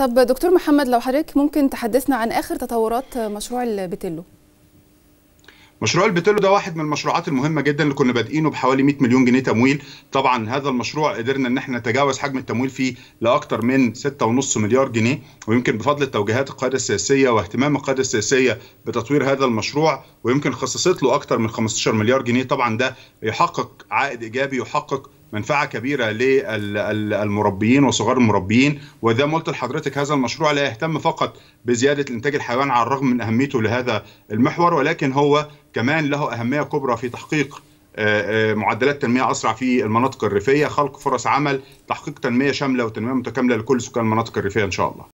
طب دكتور محمد لو حضرتك ممكن تحدثنا عن اخر تطورات مشروع البتلو مشروع البتلو ده واحد من المشروعات المهمه جدا اللي كنا بادئينه بحوالي 100 مليون جنيه تمويل طبعا هذا المشروع قدرنا ان احنا نتجاوز حجم التمويل فيه لاكثر من 6.5 مليار جنيه ويمكن بفضل التوجيهات القياده السياسيه واهتمام القياده السياسيه بتطوير هذا المشروع ويمكن خصصت له اكثر من 15 مليار جنيه طبعا ده يحقق عائد ايجابي يحقق منفعه كبيره للمربيين وصغار المربيين وده قلت لحضرتك هذا المشروع لا يهتم فقط بزياده انتاج الحيوان على الرغم من اهميته لهذا المحور ولكن هو كمان له اهميه كبرى في تحقيق آه، آه، معدلات تنميه اسرع في المناطق الريفيه خلق فرص عمل تحقيق تنميه شامله وتنميه متكامله لكل سكان المناطق الريفيه ان شاء الله